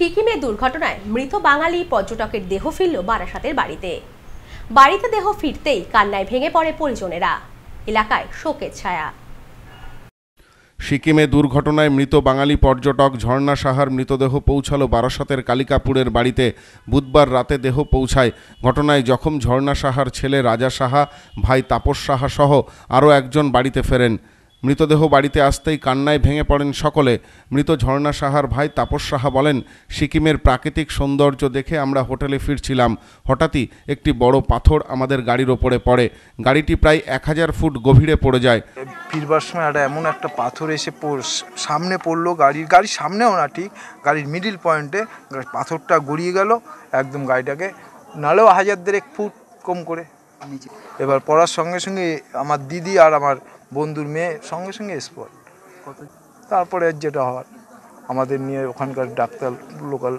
সিকিমে দুর্ঘটনায় মৃত বাঙালি পর্যটকের দেহ ফিরল বারাসাতের বাড়িতে বাড়িতে দেহ ফিরতেই কান্নায় ভেঙে পড়ে পরিজনেরা এলাকায় শোকের ছায়া সিকিমে দুর্ঘটনায় মৃত বাঙালি পর্যটক ঝর্ণা সাহার মৃতদেহ পৌঁছালো বারাসাতের কালিকাপুরের বাড়িতে বুধবার রাতে দেহ পৌঁছায় ঘটনায় জখম ঝর্ণা সাহার ছেলে রাজা সাহা ভাই তাপস সাহা সহ আরও একজন বাড়িতে ফেরেন মৃতদেহ বাড়িতে আসতেই কান্নায় ভেঙে পড়েন সকলে মৃত ঝর্ণা সাহার ভাই তাপস সাহা বলেন সিকিমের প্রাকৃতিক সৌন্দর্য দেখে আমরা হোটেলে ফিরছিলাম হঠাৎই একটি বড় পাথর আমাদের গাড়ির ওপরে পড়ে গাড়িটি প্রায় এক হাজার ফুট গভীরে পড়ে যায় ফিরবার সময় একটা এমন একটা পাথর এসে সামনে পড়লো গাড়ির গাড়ির সামনেও না ঠিক গাড়ির মিডিল পয়েন্টে পাথরটা গড়িয়ে গেল একদম গাড়িটাকে নালেও হাজার দেড়েক ফুট কম করে এবার পড়ার সঙ্গে সঙ্গে আমার দিদি আর আমার বন্ধুর মেয়ে সঙ্গে সঙ্গে স্পট তারপরে যেটা হওয়ার আমাদের নিয়ে ওখানকার ডাক্তার লোকাল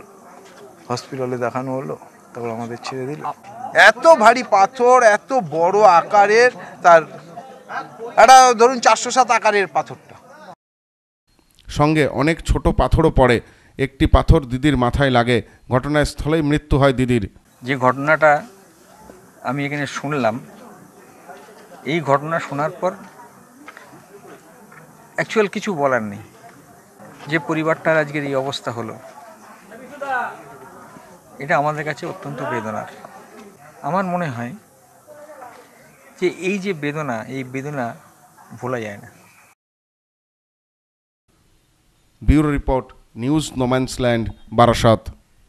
হসপিটালে দেখানো হলো তারপর আমাদের ছেড়ে দিল এত ভারী পাথর এত বড় আকারের তার একটা ধরুন চারশো সাত আকারের পাথরটা সঙ্গে অনেক ছোট পাথরও পড়ে একটি পাথর দিদির মাথায় লাগে ঘটনাস্থলেই মৃত্যু হয় দিদির যে ঘটনাটা আমি এখানে শুনলাম এই ঘটনা শোনার পর অ্যাকচুয়াল কিছু বলার নেই যে পরিবারটার আজকের এই অবস্থা হলো এটা আমাদের কাছে অত্যন্ত বেদনার আমার মনে হয় যে এই যে বেদনা এই বেদনা ভোলা যায় না bureau report news no man's land Barasat